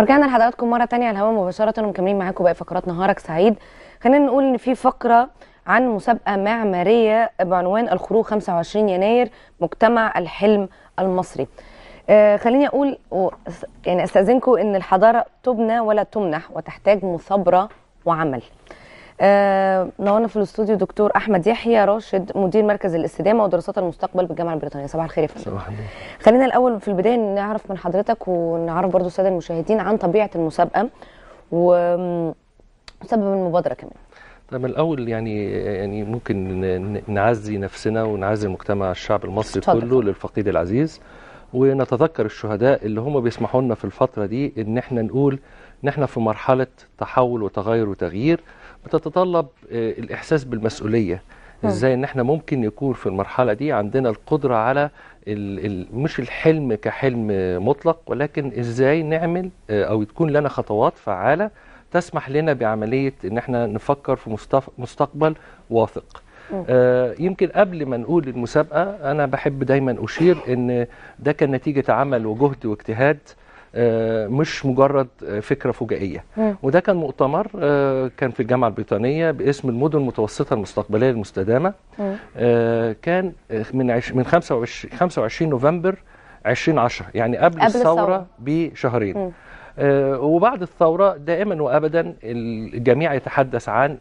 رجعنا لحضراتكم مره تانية على الهواء مباشره ومكملين معاكم باقي فقرات نهارك سعيد خلينا نقول ان في فقره عن مسابقه معماريه بعنوان الخروج 25 يناير مجتمع الحلم المصري آه خليني اقول و... يعني استاذنكم ان الحضاره تبنى ولا تمنح وتحتاج مثابره وعمل نورنا آه، في الاستوديو دكتور احمد يحيى راشد مدير مركز الاستدامه ودراسات المستقبل بالجامعه البريطانيه صباح الخير يا فندم صباح الخير خلينا الاول في البدايه نعرف من حضرتك ونعرف برضو الساده المشاهدين عن طبيعه المسابقه وسبب المبادره كمان طب الاول يعني يعني ممكن نعزي نفسنا ونعزي المجتمع الشعب المصري طبعا. كله للفقيد العزيز ونتذكر الشهداء اللي هم بيسمحوا لنا في الفتره دي ان احنا نقول ان احنا في مرحله تحول وتغير وتغيير بتتطلب آه، الاحساس بالمسؤوليه اه. ازاي ان احنا ممكن يكون في المرحله دي عندنا القدره على الـ الـ مش الحلم كحلم مطلق ولكن ازاي نعمل آه، او تكون لنا خطوات فعاله تسمح لنا بعمليه ان احنا نفكر في مستقبل واثق آه يمكن قبل ما نقول المسابقه انا بحب دايما اشير ان ده كان نتيجه عمل وجهد واجتهاد آه، مش مجرد آه، فكره فجائيه وده كان مؤتمر آه، كان في الجامعه البريطانيه باسم المدن المتوسطه المستقبليه المستدامه كان من من 25 25 نوفمبر 2010 يعني قبل, قبل الثوره, بشهرين وبعد الثورة دائما وأبدا الجميع يتحدث عن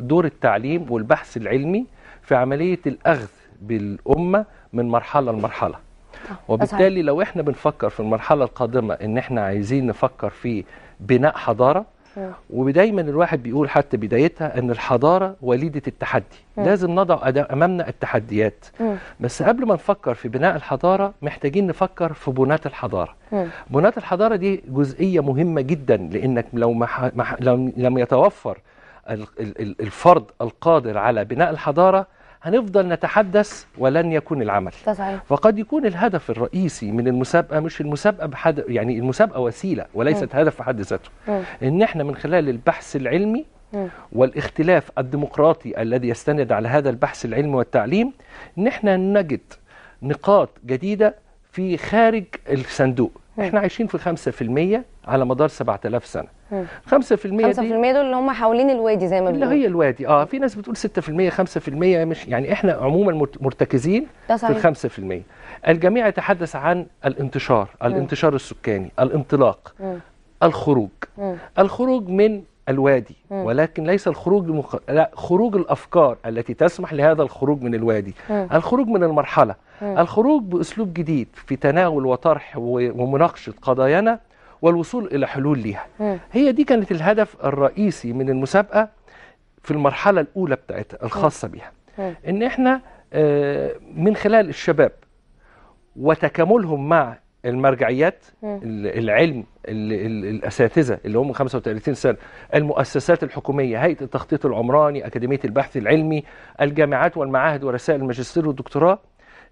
دور التعليم والبحث العلمي في عملية الأخذ بالأمة من مرحلة لمرحلة وبالتالي لو احنا بنفكر في المرحله القادمه ان احنا عايزين نفكر في بناء حضاره ودايما الواحد بيقول حتى بدايتها ان الحضاره وليده التحدي م. لازم نضع امامنا التحديات م. بس قبل ما نفكر في بناء الحضاره محتاجين نفكر في بنات الحضاره م. بنات الحضاره دي جزئيه مهمه جدا لانك لو ما لم يتوفر الفرد القادر على بناء الحضاره هنفضل نتحدث ولن يكون العمل فقد يكون الهدف الرئيسي من المسابقه مش المسابقه بحد يعني المسابقه وسيله وليست م. هدف في حد ذاته ان احنا من خلال البحث العلمي م. والاختلاف الديمقراطي الذي يستند على هذا البحث العلمي والتعليم ان احنا نجد نقاط جديده في خارج الصندوق احنا عايشين في 5% على مدار 7000 سنه 5% دي 5% دول اللي هم حوالين الوادي زي ما بيقولوا اللي هي الوادي اه في ناس بتقول 6% 5% مش يعني احنا عموما مرتكزين في 5% الجميع يتحدث عن الانتشار الانتشار م. السكاني الانطلاق م. الخروج م. الخروج من الوادي م. ولكن ليس الخروج مخ... لا خروج الافكار التي تسمح لهذا الخروج من الوادي م. الخروج من المرحله م. الخروج باسلوب جديد في تناول وطرح ومناقشه قضايانا والوصول إلى حلول ليها هي دي كانت الهدف الرئيسي من المسابقة في المرحلة الأولى بتاعتها الخاصة بيها إن إحنا آه، من خلال الشباب وتكاملهم مع المرجعيات العلم الاساتذه اللي هم 35 سنه المؤسسات الحكوميه هيئه التخطيط العمراني اكاديميه البحث العلمي الجامعات والمعاهد ورسائل الماجستير والدكتوراه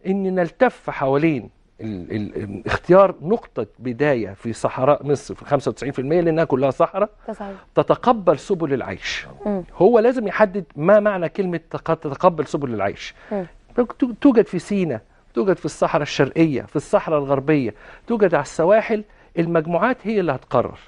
ان نلتف حوالين ال ال اختيار نقطة بداية في صحراء مصر في 95% لأنها كلها صحراء تتقبل سبل العيش هو لازم يحدد ما معنى كلمة تتقبل سبل العيش توجد في سينا توجد في الصحراء الشرقية في الصحراء الغربية توجد على السواحل المجموعات هي اللي هتقرر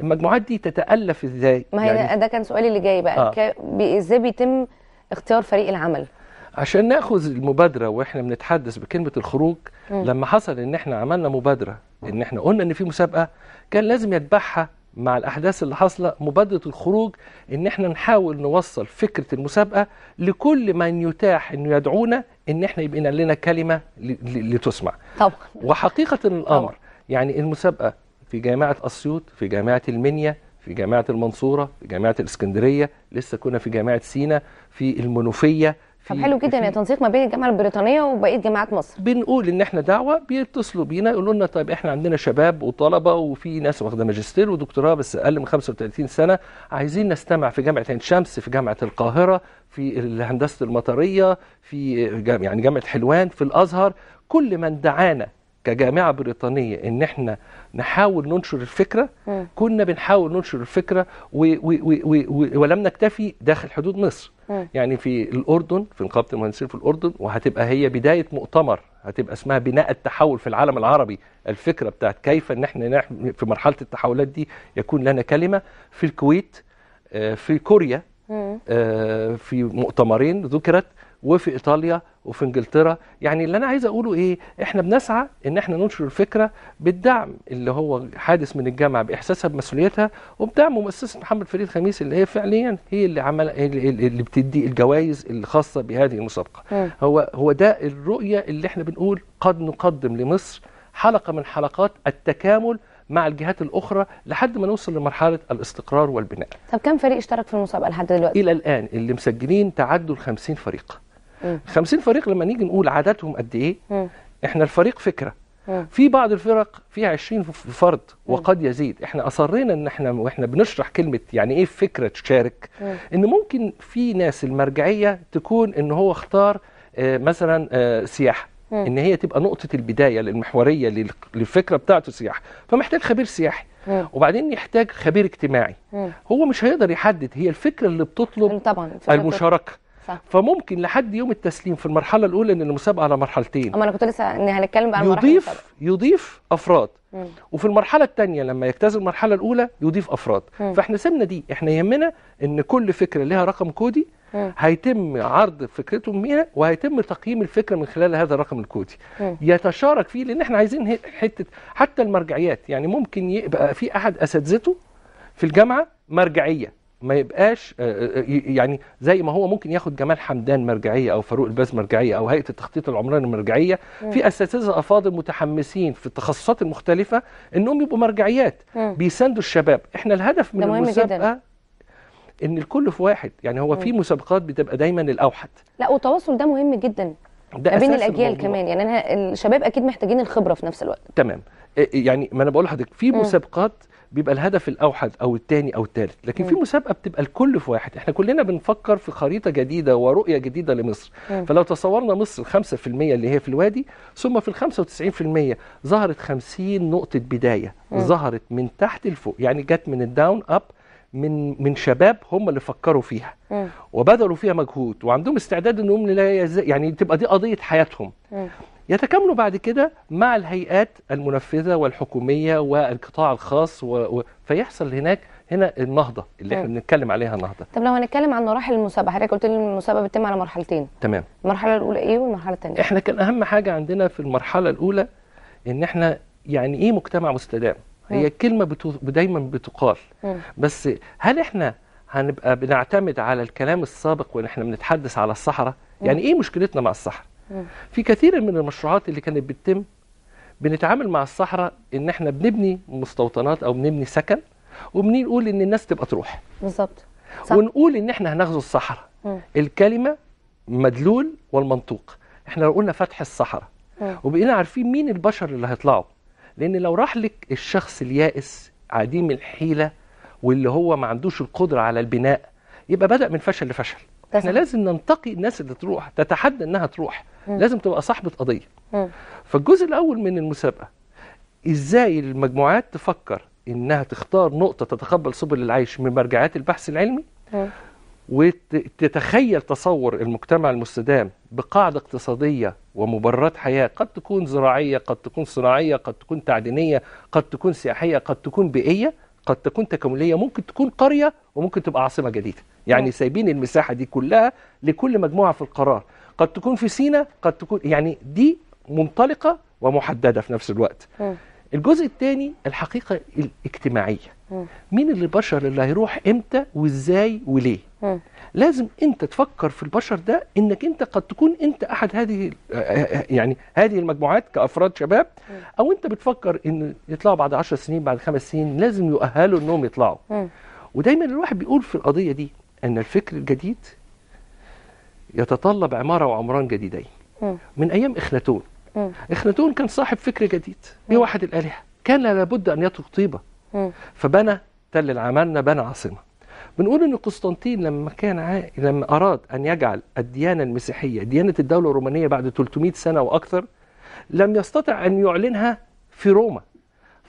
المجموعات دي تتألف ازاي ما هي يعني ده كان سؤالي اللي جاي بقى آه. ازاي بيتم اختيار فريق العمل عشان ناخذ المبادره واحنا بنتحدث بكلمه الخروج م. لما حصل ان احنا عملنا مبادره ان احنا قلنا ان في مسابقه كان لازم يتبعها مع الاحداث اللي حاصله مبادره الخروج ان احنا نحاول نوصل فكره المسابقه لكل من يتاح انه يدعونا ان احنا يبقى لنا كلمه لتسمع طبعا وحقيقه الامر طبعا. يعني المسابقه في جامعه اسيوط في جامعه المنيا في جامعه المنصوره في جامعه الاسكندريه لسه كنا في جامعه سينا في المنوفيه طب حلو جدا يا تنسيق ما بين الجامعه البريطانيه وبقيه جامعات مصر بنقول ان احنا دعوه بيتصلوا بينا يقولوا لنا طيب احنا عندنا شباب وطلبه وفي ناس واخده ماجستير ودكتوراه بس اقل من 35 سنه عايزين نستمع في جامعه عين شمس في جامعه القاهره في الهندسه المطريه في يعني جامعه حلوان في الازهر كل من دعانا كجامعه بريطانيه ان احنا نحاول ننشر الفكره م. كنا بنحاول ننشر الفكره و و و و و ولم نكتفي داخل حدود مصر م. يعني في الاردن في نقابه المهندسين في الاردن وهتبقى هي بدايه مؤتمر هتبقى اسمها بناء التحول في العالم العربي الفكره بتاعت كيف ان احنا نعم-، في مرحله التحولات دي يكون لنا كلمه في الكويت آه، في كوريا آه، في مؤتمرين ذكرت وفي ايطاليا وفي انجلترا يعني اللي انا عايز اقوله ايه احنا بنسعى ان احنا ننشر الفكره بالدعم اللي هو حادث من الجامعه باحساسها بمسؤوليتها وبدعم مؤسسه محمد فريد خميس اللي هي فعليا هي اللي عمل اللي بتدي الجوائز الخاصه بهذه المسابقه هو هو ده الرؤيه اللي احنا بنقول قد نقدم لمصر حلقه من حلقات التكامل مع الجهات الاخرى لحد ما نوصل لمرحله الاستقرار والبناء. طب كم فريق اشترك في المسابقه لحد دلوقتي؟ الى الان اللي مسجلين تعدوا ال 50 فريق. 50 فريق لما نيجي نقول عددهم قد ايه احنا الفريق فكره في بعض الفرق فيها 20 فرد وقد يزيد احنا اصرينا ان احنا واحنا بنشرح كلمه يعني ايه فكره تشارك ان ممكن في ناس المرجعيه تكون ان هو اختار آه، مثلا آه، سياحه ان هي تبقى نقطه البدايه المحوريه للفكره بتاعته سياحه فمحتاج خبير سياحي وبعدين يحتاج خبير اجتماعي هو مش هيقدر يحدد هي الفكره اللي بتطلب طبعا المشاركه فممكن لحد يوم التسليم في المرحله الاولى ان المسابقه على مرحلتين اما انا كنت لسه ان هنتكلم بقى يضيف المرحلة يضيف افراد مم. وفي المرحله الثانيه لما يجتاز المرحله الاولى يضيف افراد مم. فاحنا سيبنا دي احنا يهمنا ان كل فكره لها رقم كودي مم. هيتم عرض فكرته منها وهيتم تقييم الفكره من خلال هذا الرقم الكودي مم. يتشارك فيه لان احنا عايزين حته حتى المرجعيات يعني ممكن يبقى في احد اساتذته في الجامعه مرجعيه ما يبقاش آه، آه، آه، يعني زي ما هو ممكن ياخد جمال حمدان مرجعيه او فاروق الباز مرجعيه او هيئه التخطيط العمراني مرجعيه في اساتذه افاضل متحمسين في التخصصات المختلفه انهم يبقوا مرجعيات بيساندوا الشباب احنا الهدف من المسابقه ان الكل في واحد يعني هو في مسابقات بتبقى دايما الاوحد لا والتواصل ده مهم جدا ده ما بين الاجيال الموضوع. كمان يعني انا الشباب اكيد محتاجين الخبره في نفس الوقت تمام يعني ما انا بقول لحضرتك في مسابقات بيبقى الهدف الاوحد او الثاني او الثالث لكن مم. في أيوة. مسابقه بتبقى الكل في واحد احنا كلنا بنفكر في خريطه جديده ورؤيه جديده لمصر مم. أيوة. فلو تصورنا مصر 5% اللي هي في الوادي ثم في ال 95% ظهرت 50 نقطه بدايه مم. أيوة. ظهرت من تحت لفوق يعني جت من الداون اب من من شباب هم اللي فكروا فيها م. وبذلوا فيها مجهود وعندهم استعداد انهم لا يعني تبقى دي قضيه حياتهم م. يتكاملوا بعد كده مع الهيئات المنفذه والحكوميه والقطاع الخاص و... و... فيحصل هناك هنا النهضه اللي احنا بنتكلم عليها النهضه طب لو هنتكلم عن مراحل المسابقه حضرتك قلت لي المسابقه بتتم على مرحلتين تمام المرحله الاولى ايه والمرحله الثانيه احنا كان اهم حاجه عندنا في المرحله الاولى ان احنا يعني ايه مجتمع مستدام هي مم. كلمه بتو... دايما بتقال مم. بس هل احنا هنبقى بنعتمد على الكلام السابق وان احنا بنتحدث على الصحراء يعني ايه مشكلتنا مع الصحراء في كثير من المشروعات اللي كانت بتتم بنتعامل مع الصحراء ان احنا بنبني مستوطنات او بنبني سكن وبنقول ان الناس تبقى تروح بالظبط ونقول ان احنا هنغزو الصحراء الكلمه مدلول والمنطوق احنا لو قلنا فتح الصحراء وبقينا عارفين مين البشر اللي هيطلعوا لان لو راح لك الشخص اليائس عديم الحيله واللي هو ما عندوش القدره على البناء يبقى بدا من فشل لفشل احنا لازم ننتقي الناس اللي تروح تتحدى انها تروح م. لازم تبقى صاحبه قضيه م. فالجزء الاول من المسابقه ازاي المجموعات تفكر انها تختار نقطه تتقبل سبل العيش من مرجعات البحث العلمي وتتخيل تصور المجتمع المستدام بقاعدة اقتصادية ومبررات حياة قد تكون زراعية قد تكون صناعية قد تكون تعدينية قد تكون سياحية قد تكون بيئية قد تكون تكامليه ممكن تكون قريه وممكن تبقى عاصمه جديده يعني نعم. سايبين المساحه دي كلها لكل مجموعه في القرار قد تكون في سينا قد تكون يعني دي منطلقه ومحدده في نفس الوقت نعم. الجزء الثاني الحقيقه الاجتماعيه مين اللي البشر اللي هيروح امتى وازاي وليه لازم انت تفكر في البشر ده انك انت قد تكون انت احد هذه آه، آه، آه، يعني هذه المجموعات كافراد شباب او انت بتفكر ان يطلعوا بعد 10 سنين بعد خمس سنين لازم يؤهلوا انهم يطلعوا ودايما الواحد بيقول في القضيه دي ان الفكر الجديد يتطلب عماره وعمران جديدين من ايام اخناتون اخناتون كان صاحب فكر جديد واحد الالهه كان لابد ان يترك طيبه فبنى تل العمالنه بنى عاصمه بنقول ان قسطنطين لما كان عا... لما اراد ان يجعل الديانه المسيحيه ديانه الدوله الرومانيه بعد 300 سنه واكثر لم يستطع ان يعلنها في روما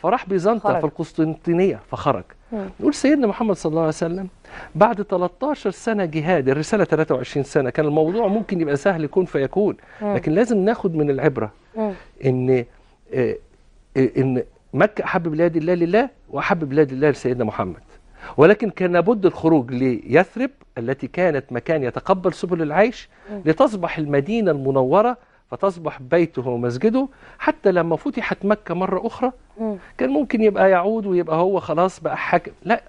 فراح بيزنطة في القسطنطينية فخرج نقول سيدنا محمد صلى الله عليه وسلم بعد 13 سنة جهاد الرسالة 23 سنة كان الموضوع ممكن يبقى سهل يكون فيكون لكن لازم ناخد من العبرة إن آه، إن مكة أحب بلاد الله لله وأحب بلاد الله لسيدنا محمد ولكن كان لابد الخروج ليثرب التي كانت مكان يتقبل سبل العيش لتصبح المدينة المنورة فتصبح بيته ومسجده حتى لما فتحت مكة مرة أخرى كان ممكن يبقى يعود ويبقى هو خلاص بقى حاكم لا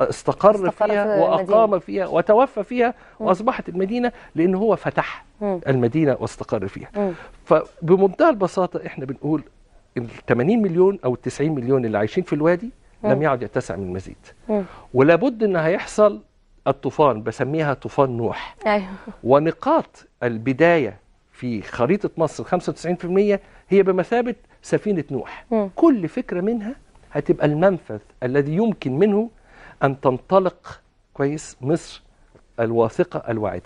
استقر, استقر فيها في وأقام المدينة. فيها وتوفى فيها م. وأصبحت المدينة لأن هو فتح م. المدينة واستقر فيها م. فبمنتهى البساطة إحنا بنقول ال 80 مليون أو ال 90 مليون اللي عايشين في الوادي لم يعد يتسع من مزيد ولابد أن هيحصل الطوفان بسميها طوفان نوح أيوه. ونقاط البداية في خريطة مصر 95% هي بمثابة سفينة نوح م. كل فكرة منها هتبقى المنفذ الذي يمكن منه أن تنطلق كويس مصر الواثقة الواعدة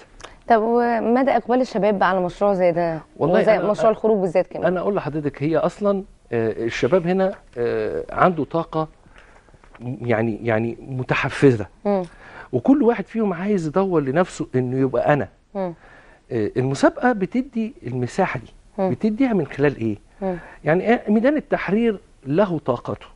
طب ومدى إقبال الشباب على مشروع زي ده والله زي مشروع الخروج بالذات كمان أنا أقول لحضرتك هي أصلا آه، الشباب هنا آه، عنده طاقة يعني يعني متحفزة م. وكل واحد فيهم عايز يدور لنفسه انه يبقى انا م. آه، المسابقه بتدي المساحه دي م. بتديها من خلال ايه يعني إيه؟ ميدان التحرير له طاقته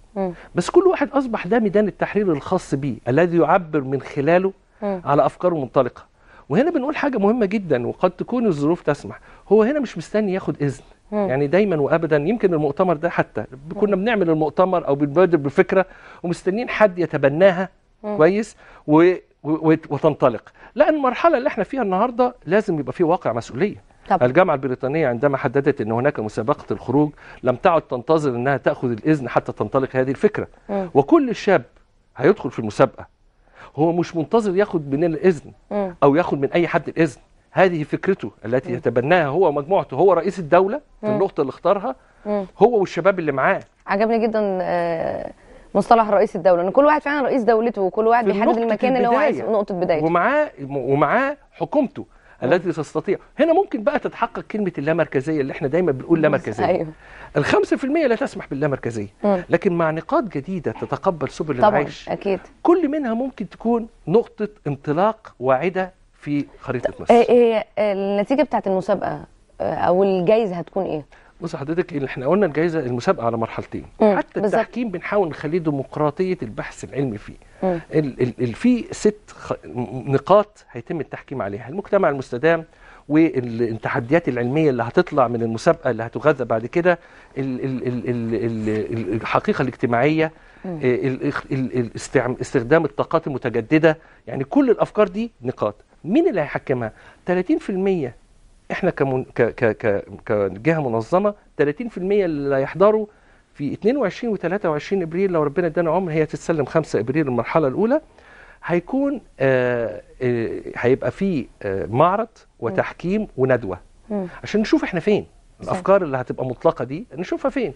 بس كل واحد أصبح ده ميدان التحرير الخاص بيه الذي يعبر من خلاله على أفكاره المنطلقة وهنا بنقول حاجة مهمة جدا وقد تكون الظروف تسمح هو هنا مش مستني ياخد إذن يعني دايما وابدا يمكن المؤتمر ده حتى كنا بنعمل المؤتمر او بنبادر بفكره ومستنيين حد يتبناها كويس و... و... وتنطلق لا المرحله اللي احنا فيها النهارده لازم يبقى في واقع مسؤوليه طبعا. الجامعة البريطانية عندما حددت أن هناك مسابقة الخروج لم تعد تنتظر أنها تأخذ الإذن حتى تنطلق هذه الفكرة م. وكل شاب هيدخل في المسابقة هو مش منتظر ياخد من الإذن م. أو ياخد من أي حد الإذن هذه فكرته التي م. يتبناها هو ومجموعته هو رئيس الدولة في النقطة اللي اختارها هو والشباب اللي معاه عجبني جدا آه، مصطلح رئيس الدوله ان كل واحد فعلا رئيس دولته وكل واحد بيحدد المكان اللي هو نقطه بدايته ومعاه ومعاه حكومته التي تستطيع هنا ممكن بقى تتحقق كلمه اللامركزيه اللي احنا دايما بنقول لامركزيه ايوه ال5% لا تسمح باللامركزيه لكن مع نقاط جديده تتقبل سبل العيش اكيد كل منها ممكن تكون نقطه انطلاق واعده في خريطه مصر إيه،, ايه النتيجه بتاعت المسابقه آه، او الجائزه هتكون ايه بص حضرتك احنا قلنا الجائزه المسابقه على مرحلتين مم. حتى بالزبط. التحكيم بنحاول نخليه ديمقراطيه البحث العلمي فيه ال ال ال في ست خ... نقاط هيتم التحكيم عليها المجتمع المستدام والتحديات العلميه اللي هتطلع من المسابقه اللي هتغذى بعد كده الحقيقه الاجتماعيه آه، استخدام الطاقات المتجدده يعني كل الافكار دي نقاط مين اللي هيحكمها 30% احنا كمن... ك... ك... ك... كجهه منظمه 30% اللي هيحضروا في 22 و 23 ابريل لو ربنا ادانا عمر هي تتسلم 5 ابريل المرحله الاولى هيكون آه آه هيبقى في آه معرض وتحكيم وندوه عشان نشوف احنا فين الافكار اللي هتبقى مطلقه دي نشوفها فين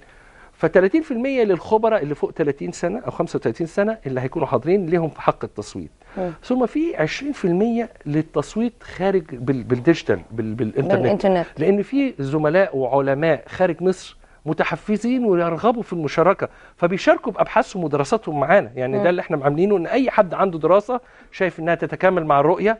ف 30% للخبراء اللي فوق 30 سنه او 35 سنه اللي هيكونوا حاضرين ليهم حق التصويت اه. ثم في 20% للتصويت خارج بالديجيتال بالانترنت بالانترنت لان في زملاء وعلماء خارج مصر متحفزين ويرغبوا في المشاركه فبيشاركوا بابحاثهم ودراساتهم معانا يعني م. اه. ده اللي احنا عاملينه ان اي حد عنده دراسه شايف انها تتكامل مع الرؤيه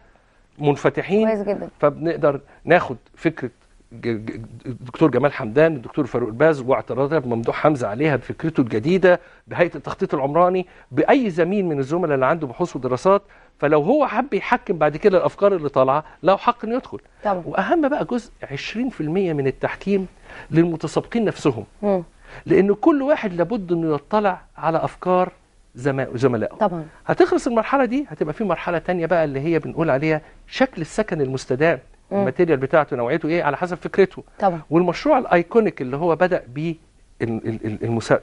منفتحين كويس جدا فبنقدر ناخد فكره الدكتور جمال حمدان الدكتور فاروق الباز واعتراضات ممدوح حمزه عليها بفكرته الجديده بهيئه التخطيط العمراني باي زميل من الزملاء اللي عنده بحوث ودراسات فلو هو حب يحكم بعد كده الافكار اللي طالعه له حق انه يدخل طبعا. واهم بقى جزء 20% من التحكيم للمتسابقين نفسهم م. لان كل واحد لابد انه يطلع على افكار زملائه طبعا هتخلص المرحله دي هتبقى في مرحله تانية بقى اللي هي بنقول عليها شكل السكن المستدام الماتيريال بتاعته نوعيته ايه على حسب فكرته طبعا والمشروع الايكونيك اللي هو بدا بيه المسا...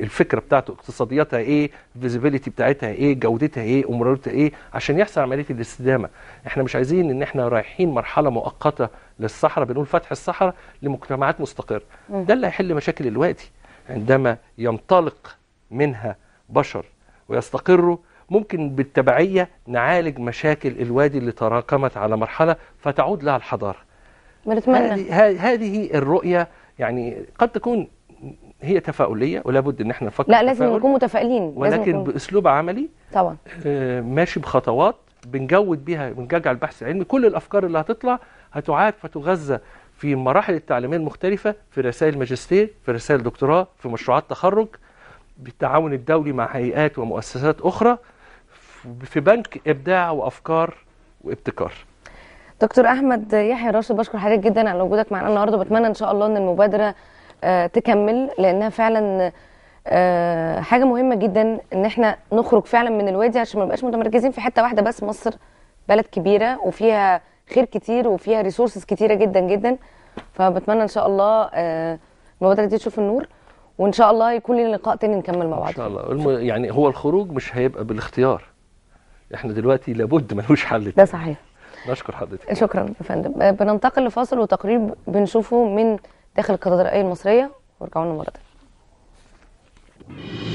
الفكره بتاعته اقتصادياتها ايه الفيزيبيليتي بتاعتها ايه جودتها ايه امورتها ايه عشان يحصل عمليه الاستدامه احنا مش عايزين ان احنا رايحين مرحله مؤقته للصحراء بنقول فتح الصحراء لمجتمعات مستقره ده اللي هيحل مشاكل الوقت عندما ينطلق منها بشر ويستقروا ممكن بالتبعية نعالج مشاكل الوادي اللي تراكمت على مرحلة فتعود لها الحضارة بنتمنى هذه الرؤية يعني قد تكون هي تفاؤلية ولابد ان احنا نفكر لا لازم نكون متفائلين ولكن نكون. باسلوب عملي طبعا آه، ماشي بخطوات بنجود بيها بنجعل البحث العلمي كل الافكار اللي هتطلع هتعاد فتغذى في المراحل التعليميه المختلفه في رسائل ماجستير في رسائل دكتوراه في مشروعات تخرج بالتعاون الدولي مع هيئات ومؤسسات اخرى في بنك ابداع وافكار وابتكار دكتور احمد يحيى راشد بشكر حضرتك جدا على وجودك معنا النهارده وبتمنى ان شاء الله ان المبادره آه، تكمل لانها فعلا آه، حاجه مهمه جدا ان احنا نخرج فعلا من الوادي عشان ما نبقاش متمركزين في حته واحده بس مصر بلد كبيره وفيها خير كتير وفيها ريسورسز كتيره جدا جدا فبتمنى ان شاء الله آه، المبادره دي تشوف النور وان شاء الله يكون لنا لقاء تاني نكمل مع بعض ان شاء الله يعني هو الخروج مش هيبقى بالاختيار احنا دلوقتي لابد ملوش حل ده صحيح نشكر حضرتك شكرا يا فندم آه، بننتقل لفاصل وتقرير بنشوفه من داخل الكاتدرائيه المصريه وارجعوا لنا مره تانيه